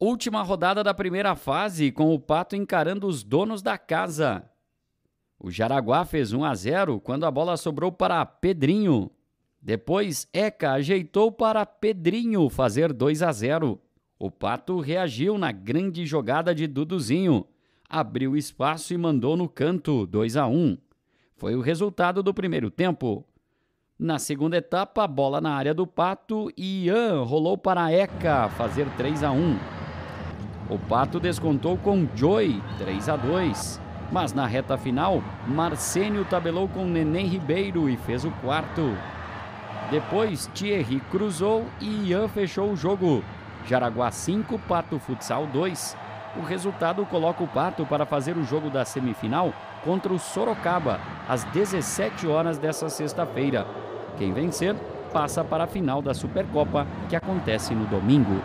Última rodada da primeira fase, com o Pato encarando os donos da casa. O Jaraguá fez 1 a 0 quando a bola sobrou para Pedrinho. Depois, Eca ajeitou para Pedrinho fazer 2 a 0. O Pato reagiu na grande jogada de Duduzinho. Abriu espaço e mandou no canto 2 a 1. Foi o resultado do primeiro tempo. Na segunda etapa, bola na área do Pato e Ian rolou para Eca fazer 3 a 1. O Pato descontou com Joy, 3 a 2. Mas na reta final, Marcênio tabelou com Neném Ribeiro e fez o quarto. Depois, Thierry cruzou e Ian fechou o jogo. Jaraguá 5, Pato Futsal 2. O resultado coloca o Pato para fazer o jogo da semifinal contra o Sorocaba, às 17 horas dessa sexta-feira. Quem vencer passa para a final da Supercopa, que acontece no domingo.